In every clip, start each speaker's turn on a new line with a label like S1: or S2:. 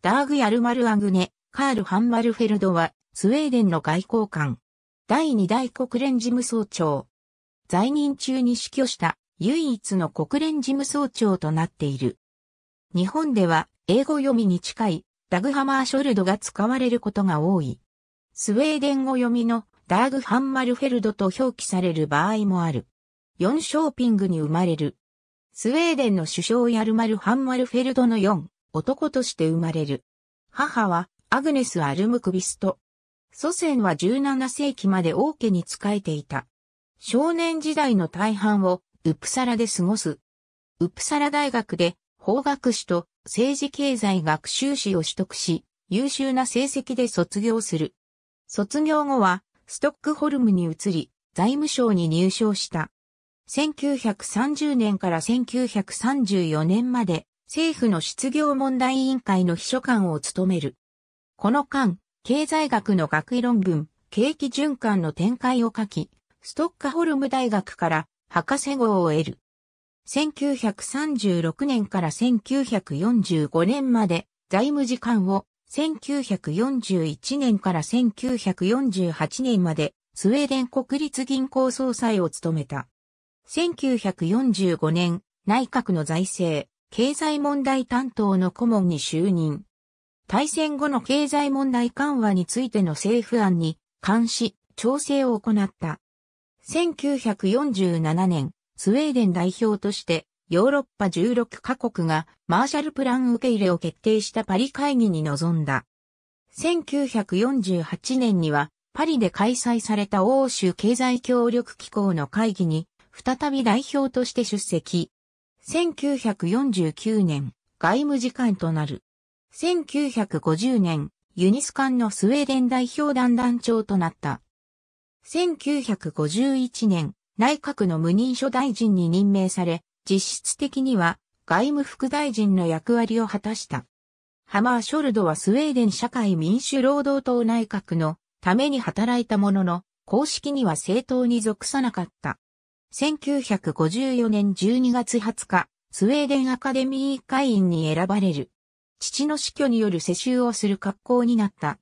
S1: ダーグ・ヤルマル・アグネ、カール・ハンマルフェルドは、スウェーデンの外交官。第二代国連事務総長。在任中に死去した唯一の国連事務総長となっている。日本では英語読みに近いダグハマーショルドが使われることが多い。スウェーデン語読みのダーグハンマルフェルドと表記される場合もある。4ショーピングに生まれる。スウェーデンの首相ヤルマルハンマルフェルドの4。男として生まれる。母はアグネス・アルムクビスト。祖先は17世紀まで王家に仕えていた。少年時代の大半をウプサラで過ごす。ウプサラ大学で法学士と政治経済学習士を取得し、優秀な成績で卒業する。卒業後はストックホルムに移り、財務省に入省した。1930年から1934年まで政府の失業問題委員会の秘書官を務める。この間、経済学の学位論文、景気循環の展開を書き、ストッカホルム大学から博士号を得る。1936年から1945年まで財務次官を、1941年から1948年までスウェーデン国立銀行総裁を務めた。1945年、内閣の財政、経済問題担当の顧問に就任。対戦後の経済問題緩和についての政府案に監視、調整を行った。1947年、スウェーデン代表としてヨーロッパ16カ国がマーシャルプラン受け入れを決定したパリ会議に臨んだ。1948年にはパリで開催された欧州経済協力機構の会議に再び代表として出席。1949年、外務次官となる。1950年、ユニス艦のスウェーデン代表団団長となった。1951年、内閣の無任所大臣に任命され、実質的には外務副大臣の役割を果たした。ハマーショルドはスウェーデン社会民主労働党内閣のために働いたものの、公式には政党に属さなかった。1954年12月20日、スウェーデンアカデミー会員に選ばれる。父の死去による世襲をする格好になった。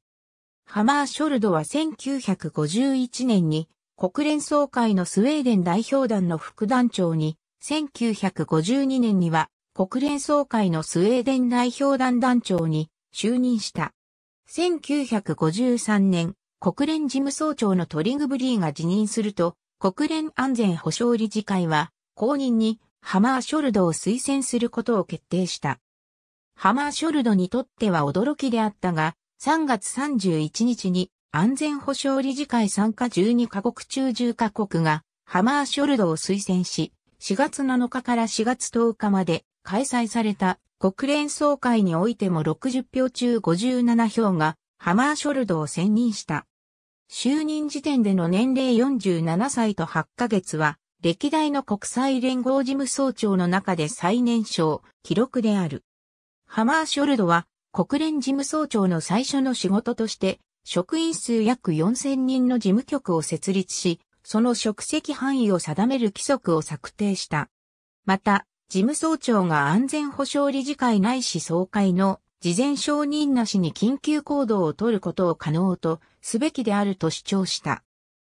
S1: ハマーショルドは1951年に国連総会のスウェーデン代表団の副団長に、1952年には国連総会のスウェーデン代表団団長に就任した。1953年、国連事務総長のトリングブリーが辞任すると、国連安全保障理事会は、公認にハマーショルドを推薦することを決定した。ハマーショルドにとっては驚きであったが、3月31日に安全保障理事会参加12カ国中10カ国がハマーショルドを推薦し、4月7日から4月10日まで開催された国連総会においても60票中57票がハマーショルドを選任した。就任時点での年齢47歳と8ヶ月は、歴代の国際連合事務総長の中で最年少、記録である。ハマーショルドは、国連事務総長の最初の仕事として、職員数約4000人の事務局を設立し、その職責範囲を定める規則を策定した。また、事務総長が安全保障理事会内視し総会の事前承認なしに緊急行動を取ることを可能とすべきであると主張した。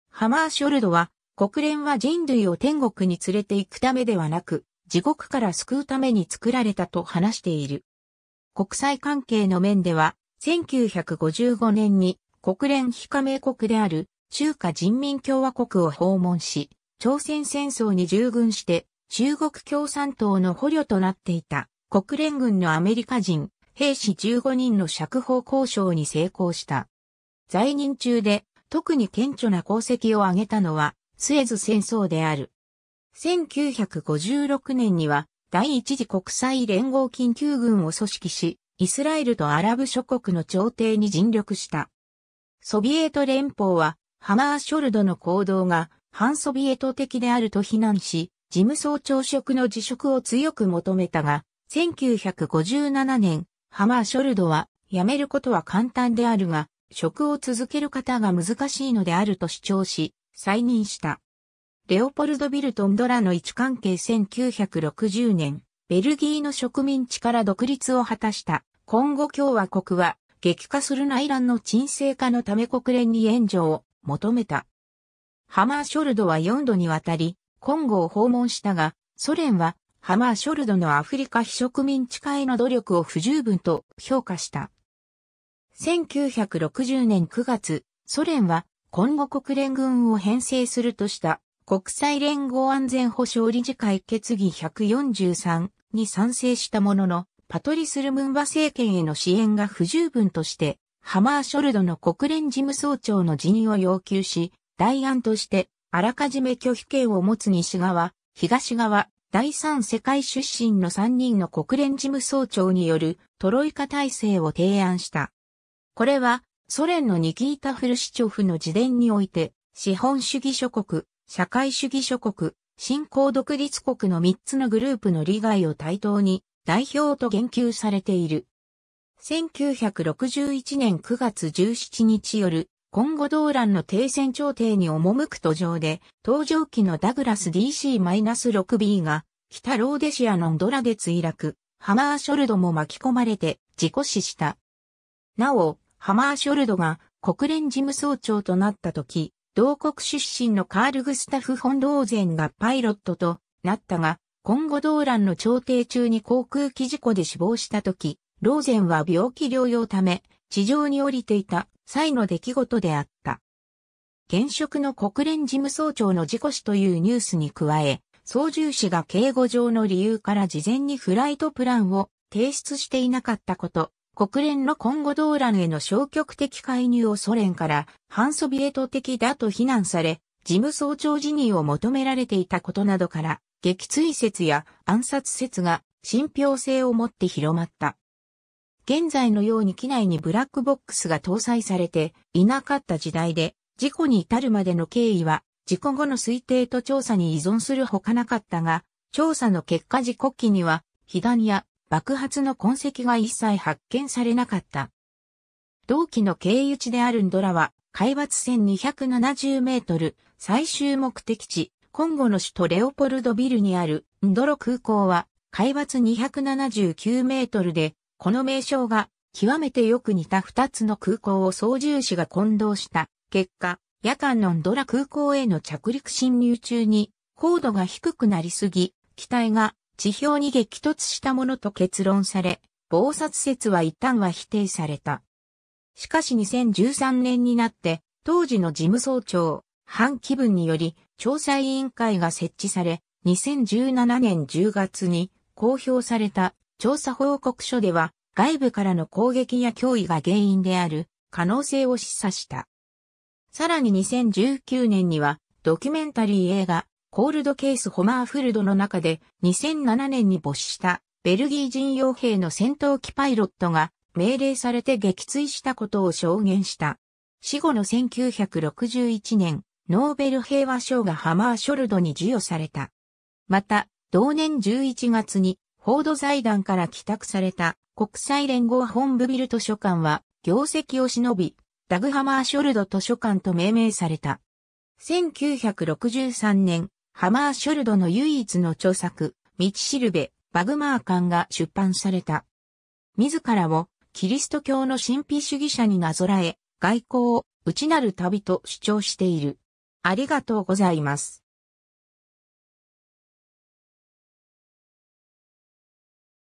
S1: ハマーショルドは、国連は人類を天国に連れて行くためではなく、地獄から救うために作られたと話している。国際関係の面では、1955年に国連非加盟国である中華人民共和国を訪問し、朝鮮戦争に従軍して中国共産党の捕虜となっていた国連軍のアメリカ人兵士15人の釈放交渉に成功した。在任中で特に顕著な功績を挙げたのはスエズ戦争である。1956年には第一次国際連合緊急軍を組織し、イスラエルとアラブ諸国の調停に尽力した。ソビエト連邦はハマーショルドの行動が反ソビエト的であると非難し、事務総長職の辞職を強く求めたが、1957年、ハマーショルドは、辞めることは簡単であるが、職を続ける方が難しいのであると主張し、再任した。レオポルド・ビルトン・ドラの位置関係1960年、ベルギーの植民地から独立を果たしたコンゴ共和国は、激化する内乱の沈静化のため国連に援助を求めた。ハマーショルドは4度にわたり、コンゴを訪問したが、ソ連はハマーショルドのアフリカ非植民地化への努力を不十分と評価した。1960年9月、ソ連は今後国連軍を編成するとした国際連合安全保障理事会決議143に賛成したものの、パトリス・ルムンバ政権への支援が不十分として、ハマーショルドの国連事務総長の辞任を要求し、代案として、あらかじめ拒否権を持つ西側、東側、第三世界出身の3人の国連事務総長によるトロイカ体制を提案した。これはソ連のニキータ・フルシチョフの自伝において資本主義諸国、社会主義諸国、新興独立国の3つのグループの利害を対等に代表と言及されている。1961年9月17日夜、今後動乱の停戦調停に赴く途上で、搭乗機のダグラス DC-6B が、北ローデシアのドラで墜落、ハマーショルドも巻き込まれて、事故死した。なお、ハマーショルドが国連事務総長となった時、同国出身のカール・グスタフ・フォン・ローゼンがパイロットとなったが、今後動乱の調停中に航空機事故で死亡した時、ローゼンは病気療養ため、地上に降りていた際の出来事であった。現職の国連事務総長の事故死というニュースに加え、操縦士が警護上の理由から事前にフライトプランを提出していなかったこと、国連の今後動乱への消極的介入をソ連から反ソビエト的だと非難され、事務総長辞任を求められていたことなどから、撃墜説や暗殺説が信憑性を持って広まった。現在のように機内にブラックボックスが搭載されていなかった時代で、事故に至るまでの経緯は、事故後の推定と調査に依存するほかなかったが、調査の結果事故機には、被弾や爆発の痕跡が一切発見されなかった。同期の経由地であるンドラは、海抜1 270メートル、最終目的地、コンゴの首都レオポルドビルにあるンドロ空港は、海抜279メートルで、この名称が極めてよく似た二つの空港を操縦士が混同した結果、夜間のンドラ空港への着陸侵入中に高度が低くなりすぎ、機体が地表に激突したものと結論され、防殺説は一旦は否定された。しかし2013年になって、当時の事務総長、反気分により、調査委員会が設置され、2017年10月に公表された調査報告書では、外部からの攻撃や脅威が原因である可能性を示唆した。さらに2019年には、ドキュメンタリー映画、コールドケース・ホマーフルドの中で、2007年に没したベルギー人傭兵の戦闘機パイロットが命令されて撃墜したことを証言した。死後の1961年、ノーベル平和賞がハマーショルドに授与された。また、同年11月にフォード財団から帰宅された国際連合本部ビル図書館は業績を忍び、ダグハマーショルド図書館と命名された。1963年、ハマーショルドの唯一の著作、道しるべ、バグマー館が出版された。自らをキリスト教の神秘主義者になぞらえ、外交を内なる旅と主張している。ありがとうございます。